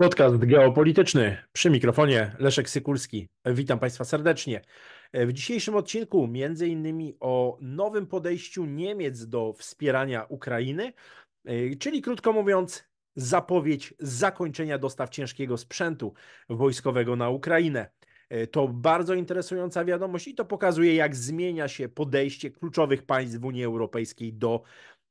Podcast geopolityczny przy mikrofonie Leszek Sykulski. Witam Państwa serdecznie. W dzisiejszym odcinku między innymi o nowym podejściu Niemiec do wspierania Ukrainy, czyli krótko mówiąc zapowiedź zakończenia dostaw ciężkiego sprzętu wojskowego na Ukrainę. To bardzo interesująca wiadomość i to pokazuje, jak zmienia się podejście kluczowych państw w Unii Europejskiej do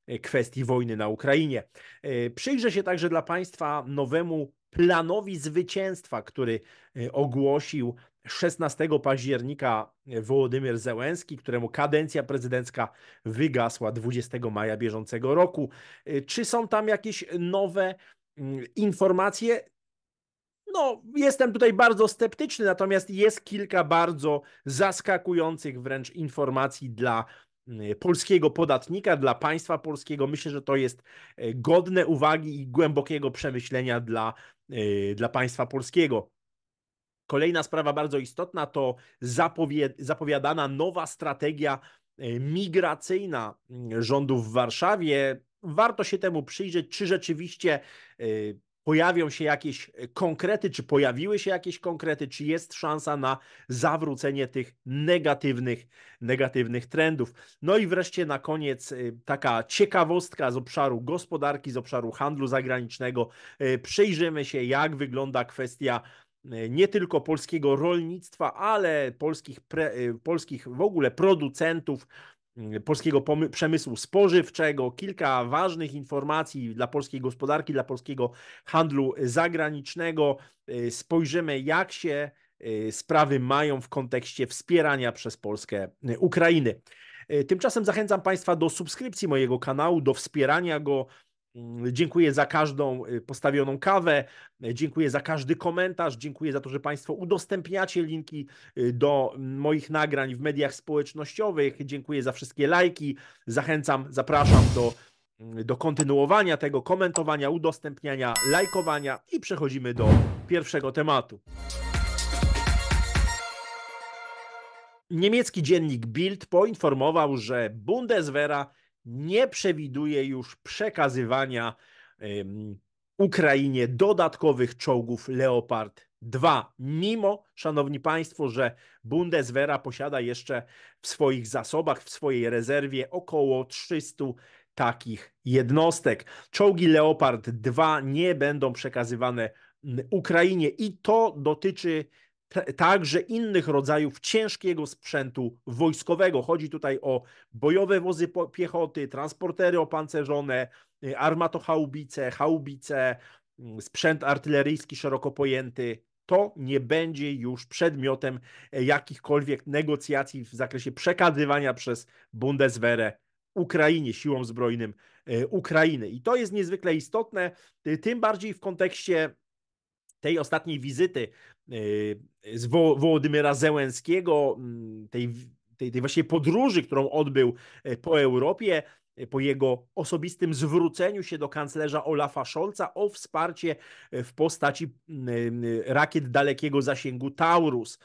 e, kwestii wojny na Ukrainie. E, przyjrzę się także dla Państwa nowemu planowi zwycięstwa, który y, ogłosił 16 października y, Wołodymyr Zełenski, któremu kadencja prezydencka wygasła 20 maja bieżącego roku. Y, czy są tam jakieś nowe mm, informacje? No, jestem tutaj bardzo sceptyczny, natomiast jest kilka bardzo zaskakujących wręcz informacji dla polskiego podatnika, dla państwa polskiego. Myślę, że to jest e, godne uwagi i głębokiego przemyślenia dla, e, dla państwa polskiego. Kolejna sprawa bardzo istotna to zapowiadana nowa strategia e, migracyjna rządu w Warszawie. Warto się temu przyjrzeć, czy rzeczywiście pojawią się jakieś e, konkrety, czy pojawiły się jakieś konkrety, czy jest szansa na zawrócenie tych negatywnych, negatywnych trendów. No i wreszcie na koniec e, taka ciekawostka z obszaru gospodarki, z obszaru handlu zagranicznego. E, przyjrzymy się, jak wygląda kwestia nie tylko polskiego rolnictwa, ale polskich, pre, polskich w ogóle producentów Mm, polskiego przemysłu spożywczego, kilka ważnych informacji dla polskiej gospodarki, dla polskiego handlu zagranicznego. Y, spojrzymy, jak się y, sprawy mają w kontekście wspierania przez Polskę y, Ukrainy. Tymczasem zachęcam Państwa do subskrypcji mojego kanału, do wspierania go Dziękuję za każdą y, postawioną kawę, dziękuję za każdy komentarz, dziękuję za to, że Państwo udostępniacie linki y, do moich nagrań w mediach społecznościowych, dziękuję za wszystkie lajki, zachęcam, zapraszam do, y, do kontynuowania tego, komentowania, udostępniania, lajkowania i przechodzimy do pierwszego tematu. Niemiecki dziennik Bild poinformował, że Bundeswehra nie przewiduje już przekazywania Ukrainie dodatkowych czołgów Leopard 2. Mimo, szanowni państwo, że Bundeswehra posiada jeszcze w swoich zasobach, w swojej rezerwie około 300 takich jednostek. Czołgi Leopard 2 nie będą przekazywane Ukrainie i to dotyczy także innych rodzajów ciężkiego sprzętu wojskowego. Chodzi tutaj o bojowe wozy piechoty, transportery opancerzone, y, armatochaubice, haubice, mm, sprzęt artyleryjski szeroko pojęty. To nie będzie już przedmiotem e, jakichkolwiek negocjacji w zakresie przekazywania przez Bundeswehrę Ukrainie, siłom zbrojnym e, Ukrainy. I to jest niezwykle istotne, y, tym bardziej w kontekście tej ostatniej wizyty Y, z Wołodymyra Zełenskiego, mm, tej, tej, tej właśnie podróży, którą odbył y, po Europie, y, po jego osobistym zwróceniu się do kanclerza Olafa Scholza o wsparcie w postaci mm, rakiet dalekiego zasięgu Taurus.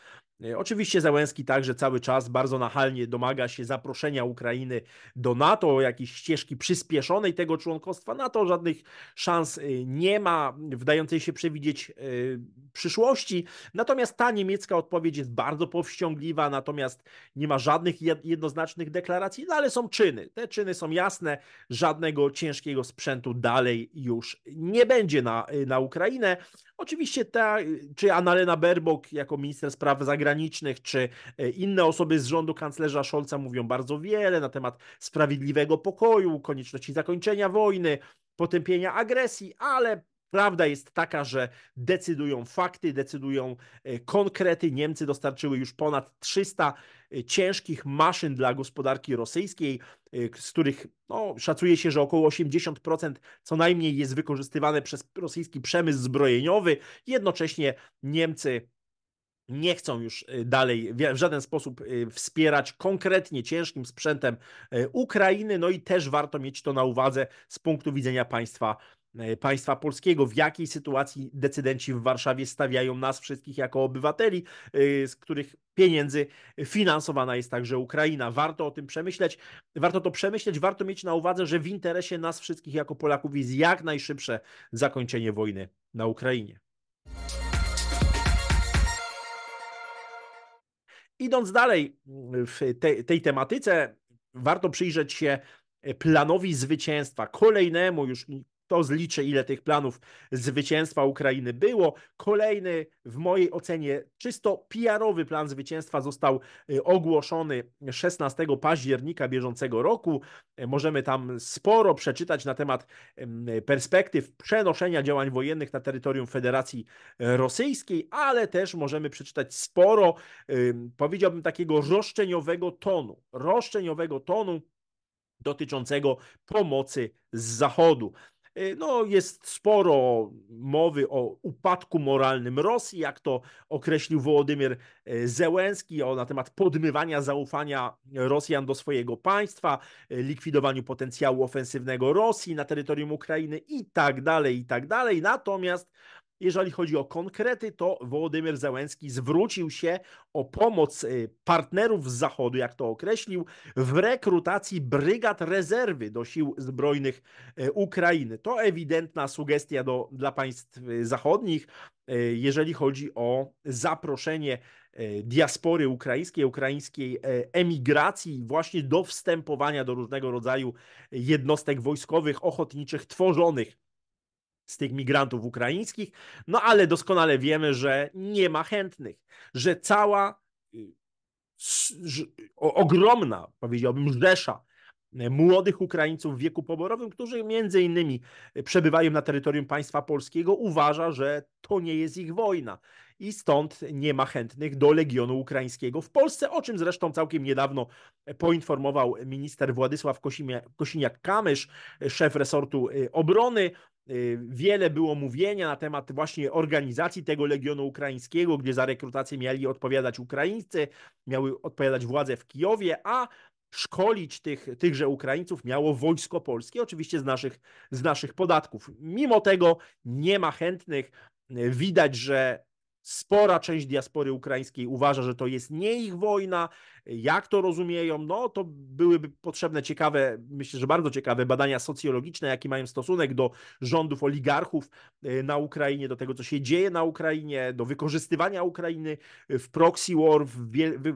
E, oczywiście Załęski także cały czas bardzo nachalnie domaga się zaproszenia Ukrainy do NATO, jakiejś ścieżki przyspieszonej tego członkostwa NATO. Żadnych szans e, nie ma w dającej się przewidzieć e, przyszłości. Natomiast ta niemiecka odpowiedź jest bardzo powściągliwa, natomiast nie ma żadnych jednoznacznych deklaracji, no ale są czyny. Te czyny są jasne, żadnego ciężkiego sprzętu dalej już nie będzie na, na Ukrainę. Oczywiście ta, czy Annalena Baerbock jako minister spraw zagranicznych, czy e, inne osoby z rządu kanclerza Scholza mówią bardzo wiele na temat sprawiedliwego pokoju, konieczności zakończenia wojny, potępienia agresji, ale Prawda jest taka, że decydują fakty, decydują e, konkrety. Niemcy dostarczyły już ponad 300 ciężkich maszyn dla gospodarki rosyjskiej, y, z których no, szacuje się, że około 80% co najmniej jest wykorzystywane przez rosyjski przemysł zbrojeniowy. Jednocześnie Niemcy nie chcą już y, dalej w żaden sposób y, wspierać konkretnie ciężkim sprzętem Ukrainy, no i też warto mieć to na uwadze z punktu widzenia państwa E, państwa polskiego, w jakiej sytuacji decydenci w Warszawie stawiają nas wszystkich jako obywateli, e, z których pieniędzy finansowana jest także Ukraina. Warto o tym przemyśleć, warto to przemyśleć, warto mieć na uwadze, że w interesie nas wszystkich jako Polaków jest jak najszybsze zakończenie wojny na Ukrainie. Idąc dalej mm, w tej tematyce, warto przyjrzeć się planowi zwycięstwa, kolejnemu już to zliczy, ile tych planów zwycięstwa Ukrainy było. Kolejny, w mojej ocenie, czysto PR-owy plan zwycięstwa został y, ogłoszony 16 października bieżącego roku. Możemy tam sporo przeczytać na temat perspektyw przenoszenia działań wojennych na terytorium Federacji Rosyjskiej, ale też możemy przeczytać sporo, powiedziałbym, takiego roszczeniowego tonu. Roszczeniowego tonu dotyczącego pomocy z Zachodu. Y, no, jest sporo mowy o upadku moralnym Rosji, jak to określił Wołodymir y, Zełenski, o, na temat podmywania zaufania Rosjan do swojego państwa, y, likwidowaniu potencjału ofensywnego Rosji na terytorium Ukrainy i tak dalej, i tak dalej. Natomiast jeżeli chodzi o konkrety, to Wołodymyr Załęski zwrócił się o pomoc y, partnerów z Zachodu, jak to określił, w rekrutacji brygad rezerwy do sił zbrojnych y, Ukrainy. To ewidentna sugestia do, dla państw y, zachodnich, jeżeli chodzi o zaproszenie diaspory ukraińskiej, ukraińskiej e, emigracji, właśnie do wstępowania do różnego rodzaju jednostek wojskowych, ochotniczych, tworzonych z tych migrantów ukraińskich, no ale doskonale wiemy, że nie ma chętnych, że cała y, że ogromna, powiedziałbym, rzesza e, młodych Ukraińców w wieku poborowym, którzy między innymi e, przebywają na terytorium państwa polskiego, uważa, że to nie jest ich wojna i stąd nie ma chętnych do Legionu Ukraińskiego w Polsce, o czym zresztą całkiem niedawno e, poinformował minister Władysław Kosiniak-Kamysz, szef resortu obrony, Y, wiele było mówienia na temat właśnie organizacji tego Legionu Ukraińskiego, gdzie za rekrutację mieli odpowiadać Ukraińcy, miały odpowiadać władze w Kijowie, a szkolić tych, tychże Ukraińców miało wojsko polskie, oczywiście z naszych, z naszych podatków. Mimo tego nie ma chętnych. Widać, że spora część diaspory ukraińskiej uważa, że to jest nie ich wojna, jak to rozumieją? No to byłyby potrzebne ciekawe, myślę, że bardzo ciekawe badania socjologiczne, jaki mają stosunek do rządów oligarchów e, na Ukrainie, do tego, co się dzieje na Ukrainie, do wykorzystywania Ukrainy e, w proxy war, w, wiel-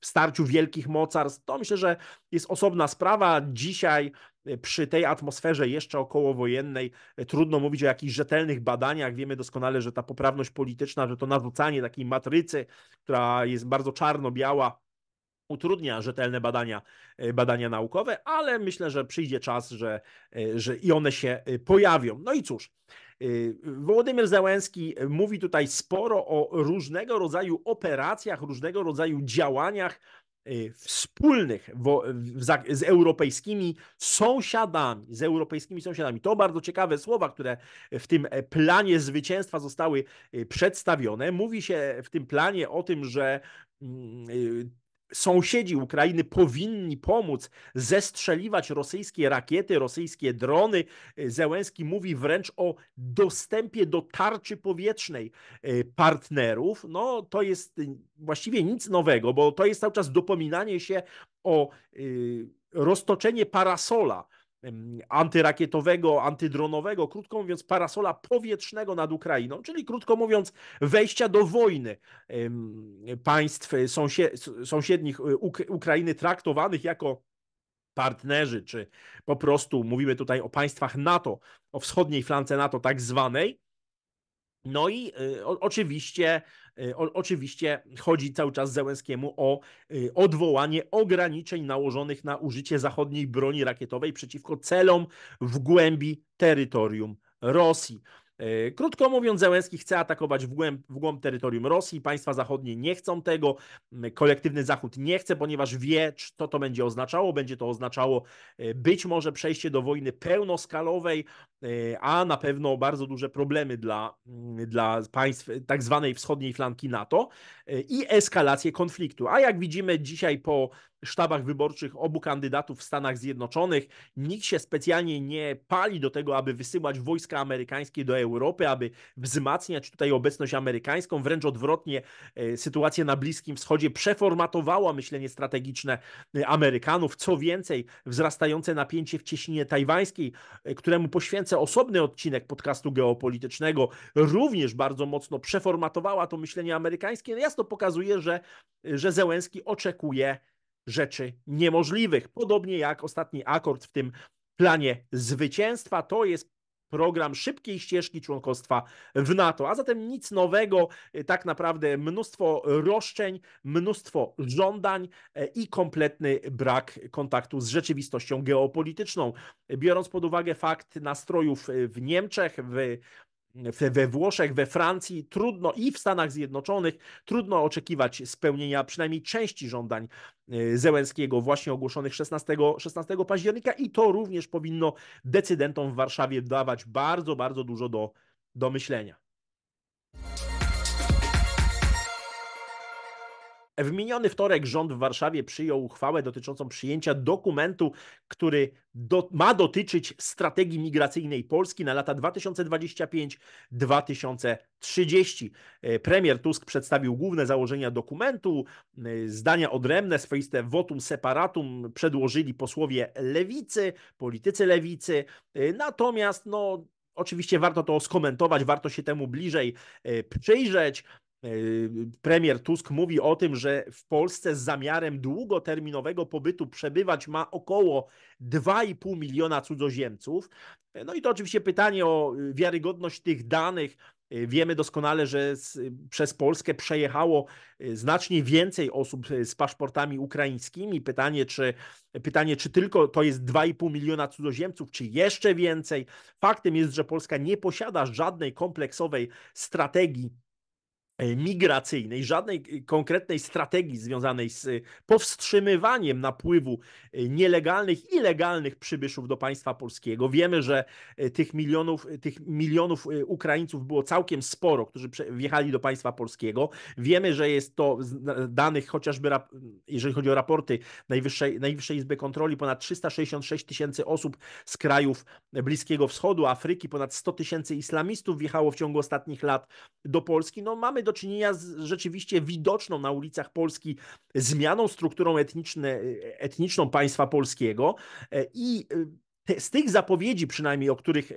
w starciu wielkich mocarstw. To myślę, że jest osobna sprawa. Dzisiaj e, przy tej atmosferze jeszcze okołowojennej trudno mówić o jakichś rzetelnych badaniach. Wiemy doskonale, że ta poprawność polityczna, że to narzucanie takiej matrycy, która jest bardzo czarno-biała, utrudnia rzetelne badania, e, badania naukowe, ale myślę, że przyjdzie czas, że, e, że i one się e, pojawią. No i cóż, Wołodymyr Zełenski mówi tutaj sporo o różnego rodzaju operacjach, różnego rodzaju działaniach wspólnych z europejskimi sąsiadami, z europejskimi sąsiadami. To bardzo ciekawe słowa, które w tym planie zwycięstwa zostały przedstawione. Mówi się w tym planie o tym, że mm, sąsiedzi Ukrainy powinni pomóc zestrzeliwać rosyjskie rakiety, rosyjskie drony. E, Zełenski mówi wręcz o dostępie do tarczy powietrznej e, partnerów. No to jest y, właściwie nic nowego, bo to jest cały czas dopominanie się o y, roztoczenie parasola antyrakietowego, antydronowego, krótko mówiąc, parasola powietrznego nad Ukrainą, czyli krótko mówiąc, wejścia do wojny państw sąsiednich y, Ukrainy traktowanych jako partnerzy, czy po prostu mówimy tutaj o państwach NATO, o wschodniej flance NATO tak zwanej. No i y, oczywiście E, o, oczywiście chodzi cały czas Zełenskiemu o e, odwołanie ograniczeń nałożonych na użycie zachodniej broni rakietowej przeciwko celom w głębi terytorium Rosji. E, krótko mówiąc, Zełenski chce atakować w głąb, w głąb terytorium Rosji. Państwa zachodnie nie chcą tego. Kolektywny Zachód nie chce, ponieważ wie, co to będzie oznaczało. Będzie to oznaczało e, być może przejście do wojny pełnoskalowej, e, a na pewno bardzo duże problemy dla, dla państw tak zwanej wschodniej flanki NATO i eskalację konfliktu. A jak widzimy dzisiaj po sztabach wyborczych obu kandydatów w Stanach Zjednoczonych. Nikt się specjalnie nie pali do tego, aby wysyłać wojska amerykańskie do Europy, aby wzmacniać tutaj obecność amerykańską. Wręcz odwrotnie, e, sytuacja na Bliskim Wschodzie przeformatowała myślenie strategiczne e, Amerykanów. Co więcej, wzrastające napięcie w cieśninie tajwańskiej, e, któremu poświęcę osobny odcinek podcastu geopolitycznego, również bardzo mocno przeformatowała to myślenie amerykańskie. No jasno pokazuje, że, że Zełenski oczekuje rzeczy niemożliwych. Podobnie jak ostatni akord w tym planie zwycięstwa, to jest program szybkiej ścieżki członkostwa w NATO. A zatem nic nowego, tak naprawdę mnóstwo roszczeń, mnóstwo żądań e, i kompletny brak kontaktu z rzeczywistością geopolityczną. Biorąc pod uwagę fakt nastrojów w Niemczech, w we Włoszech, we Francji, trudno i w Stanach Zjednoczonych trudno oczekiwać spełnienia przynajmniej części żądań y, Zełenskiego właśnie ogłoszonych 16, 16 października i to również powinno decydentom w Warszawie dawać bardzo, bardzo dużo do, do myślenia. W miniony wtorek rząd w Warszawie przyjął uchwałę dotyczącą przyjęcia dokumentu, który do, ma dotyczyć strategii migracyjnej Polski na lata 2025-2030. E, premier Tusk przedstawił główne założenia dokumentu, e, zdania odrębne, swoiste votum separatum przedłożyli posłowie lewicy, politycy lewicy. E, natomiast no, Oczywiście warto to skomentować, warto się temu bliżej przyjrzeć. E, premier Tusk mówi o tym, że w Polsce z zamiarem długoterminowego pobytu przebywać ma około 2,5 miliona cudzoziemców. E, no i to oczywiście pytanie o e, wiarygodność tych danych. Wiemy doskonale, że z, przez Polskę przejechało znacznie więcej osób z paszportami ukraińskimi. Pytanie, czy, pytanie, czy tylko to jest 2,5 miliona cudzoziemców, czy jeszcze więcej. Faktem jest, że Polska nie posiada żadnej kompleksowej strategii E, migracyjnej, żadnej e, konkretnej strategii związanej z e, powstrzymywaniem napływu nielegalnych i legalnych przybyszów do państwa polskiego. Wiemy, że tych milionów, tych milionów Ukraińców było całkiem sporo, którzy wjechali do państwa polskiego. Wiemy, że jest to z danych chociażby, jeżeli chodzi o raporty Najwyższej, Najwyższej Izby Kontroli, ponad 366 tysięcy osób z krajów Bliskiego Wschodu, Afryki, ponad 100 tysięcy islamistów wjechało w ciągu ostatnich lat do Polski. No mamy do czynienia z rzeczywiście widoczną na ulicach Polski zmianą strukturą etniczne, e, etniczną państwa polskiego e, i e, z tych zapowiedzi, przynajmniej o których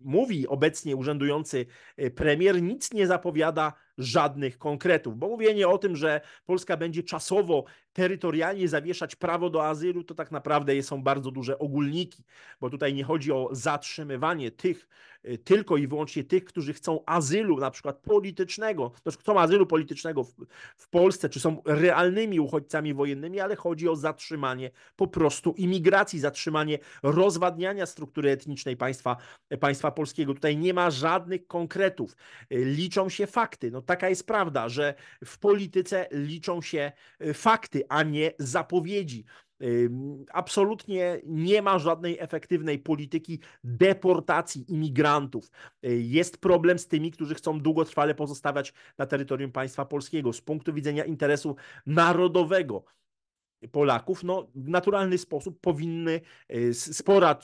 mówi obecnie urzędujący premier, nic nie zapowiada żadnych konkretów. Bo mówienie o tym, że Polska będzie czasowo terytorialnie zawieszać prawo do azylu, to tak naprawdę są bardzo duże ogólniki, bo tutaj nie chodzi o zatrzymywanie tych, y, tylko i wyłącznie tych, którzy chcą azylu, na przykład politycznego, to znaczy chcą azylu politycznego w, w Polsce, czy są realnymi uchodźcami wojennymi, ale chodzi o zatrzymanie po prostu imigracji, zatrzymanie rozwadniania struktury etnicznej państwa, państwa polskiego. Tutaj nie ma żadnych konkretów. Y, liczą się fakty. No, taka jest prawda, że w polityce liczą się y, fakty, a nie zapowiedzi. Absolutnie nie ma żadnej efektywnej polityki deportacji imigrantów. Y, jest problem z tymi, którzy chcą długotrwale pozostawać na terytorium państwa polskiego. Z punktu widzenia interesu narodowego Polaków, no, w naturalny sposób powinny y, spora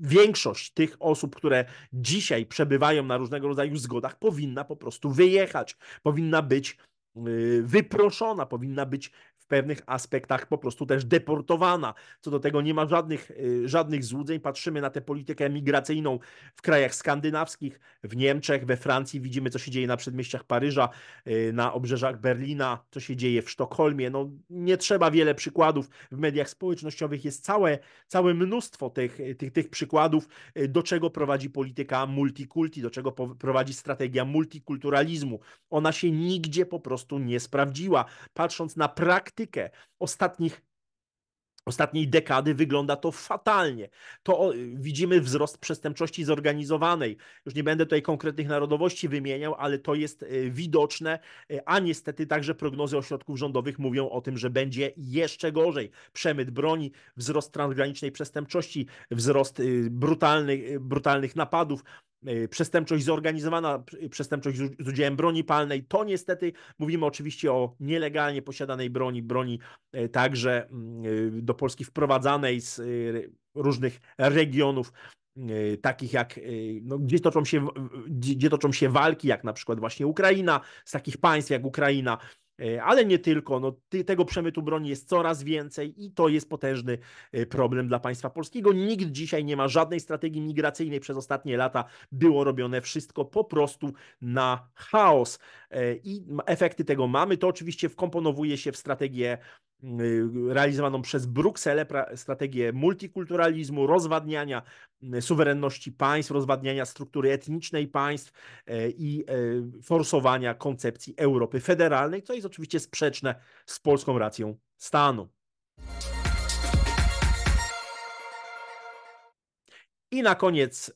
większość tych osób, które dzisiaj przebywają na różnego rodzaju zgodach, powinna po prostu wyjechać, powinna być y, wyproszona, powinna być w pewnych aspektach po prostu też deportowana. Co do tego nie ma żadnych, y, żadnych złudzeń. Patrzymy na tę politykę migracyjną w krajach skandynawskich, w Niemczech, we Francji. Widzimy, co się dzieje na przedmieściach Paryża, y, na obrzeżach Berlina, co się dzieje w Sztokholmie. No, nie trzeba wiele przykładów. W mediach społecznościowych jest całe, całe mnóstwo tych, y, tych, tych przykładów, do czego prowadzi polityka multikulti, do czego prowadzi strategia multikulturalizmu. Ona się nigdzie po prostu nie sprawdziła. Patrząc na praktykę, praktykę ostatnich ostatniej dekady wygląda to fatalnie. To widzimy wzrost przestępczości zorganizowanej. Już nie będę tutaj konkretnych narodowości wymieniał, ale to jest e, widoczne, e, a niestety także prognozy ośrodków rządowych mówią o tym, że będzie jeszcze gorzej. Przemyt broni, wzrost transgranicznej przestępczości, wzrost y, brutalnych, y, brutalnych napadów, E, przestępczość zorganizowana, e, przestępczość z udziałem broni palnej. To niestety mówimy oczywiście o nielegalnie posiadanej broni, broni e, także mm, do Polski wprowadzanej z różnych regionów takich jak, no, gdzie, toczą się, gdzie toczą się walki, jak na przykład właśnie Ukraina, z takich państw jak Ukraina, E, ale nie tylko. No, ty, tego przemytu broni jest coraz więcej i to jest potężny e, problem dla państwa polskiego. Nikt dzisiaj nie ma żadnej strategii migracyjnej przez ostatnie lata. Było robione wszystko po prostu na chaos e, i efekty tego mamy. To oczywiście wkomponowuje się w strategię Y, realizowaną przez Brukselę, strategię multikulturalizmu, rozwadniania suwerenności państw, rozwadniania struktury etnicznej państw e, i e, forsowania koncepcji Europy federalnej, co jest oczywiście sprzeczne z polską racją stanu. I na koniec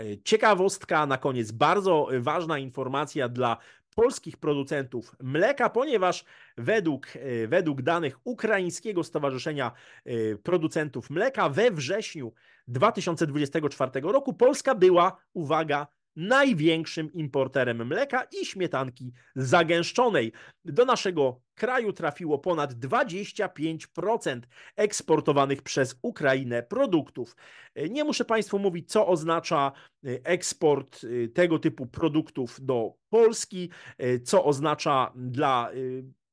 e, Ciekawostka, na koniec bardzo ważna informacja dla polskich producentów mleka, ponieważ według, e, według danych Ukraińskiego Stowarzyszenia e, Producentów Mleka we wrześniu 2024 roku Polska była, uwaga, największym importerem mleka i śmietanki zagęszczonej. Do naszego kraju trafiło ponad 25% eksportowanych przez Ukrainę produktów. E, nie muszę Państwu mówić, co oznacza e, eksport e, tego typu produktów do Polski, co oznacza dla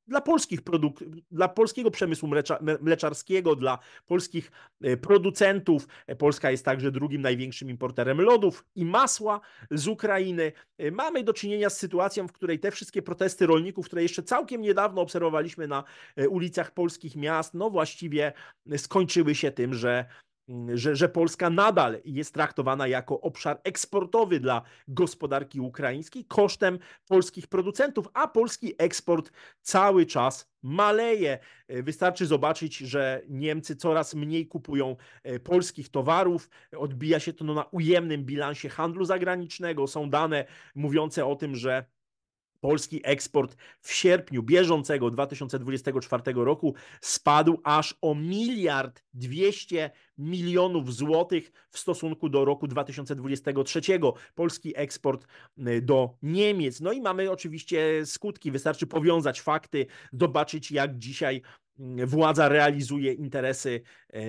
dla polskich produk dla polskiego przemysłu mlecza, mleczarskiego, dla polskich e, producentów. E, Polska jest także drugim największym importerem lodów i masła z Ukrainy. E, mamy do czynienia z sytuacją, w której te wszystkie protesty rolników, które jeszcze całkiem niedawno obserwowaliśmy na ulicach polskich miast, no właściwie skończyły się tym, że Mm, że, że Polska nadal jest traktowana jako obszar eksportowy dla gospodarki ukraińskiej kosztem polskich producentów, a polski eksport cały czas maleje. E, wystarczy zobaczyć, że Niemcy coraz mniej kupują e, polskich towarów. Odbija się to no, na ujemnym bilansie handlu zagranicznego. Są dane mówiące o tym, że Polski eksport w sierpniu bieżącego 2024 roku spadł aż o miliard 200 milionów złotych w stosunku do roku 2023. Polski eksport y, do Niemiec. No i mamy oczywiście skutki. Wystarczy powiązać fakty, zobaczyć jak dzisiaj władza realizuje interesy e,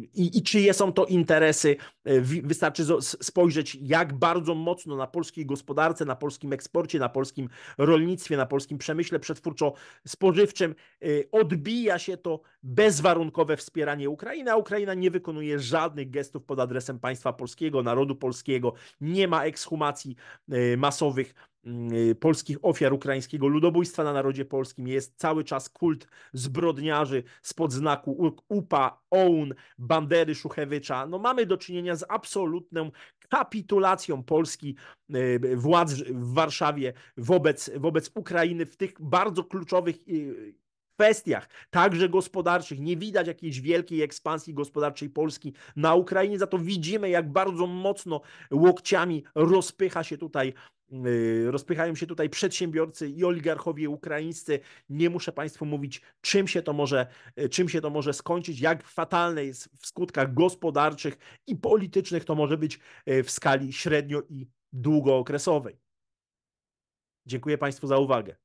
i, i czyje są to interesy. E, wystarczy spojrzeć, jak bardzo mocno na polskiej gospodarce, na polskim eksporcie, na polskim rolnictwie, na polskim przemyśle przetwórczo-spożywczym e, odbija się to bezwarunkowe wspieranie Ukrainy, a Ukraina nie wykonuje żadnych gestów pod adresem państwa polskiego, narodu polskiego, nie ma ekshumacji e, masowych mm, e, polskich ofiar ukraińskiego ludobójstwa na narodzie polskim. Jest cały czas kult zbrodniarzy spod znaku UPA, OUN, Bandery Szuchewycza. No mamy do czynienia z absolutną kapitulacją Polski e, władz w Warszawie wobec, wobec Ukrainy w tych bardzo kluczowych kwestiach, także gospodarczych. Nie widać jakiejś wielkiej ekspansji gospodarczej Polski na Ukrainie, za to widzimy, jak bardzo mocno łokciami rozpycha się tutaj yy, rozpychają się tutaj przedsiębiorcy i oligarchowie ukraińscy. Nie muszę Państwu mówić, czym się to może, yy, czym się to może skończyć, jak fatalne jest w skutkach gospodarczych i politycznych to może być yy, w skali średnio i długookresowej. Dziękuję Państwu za uwagę.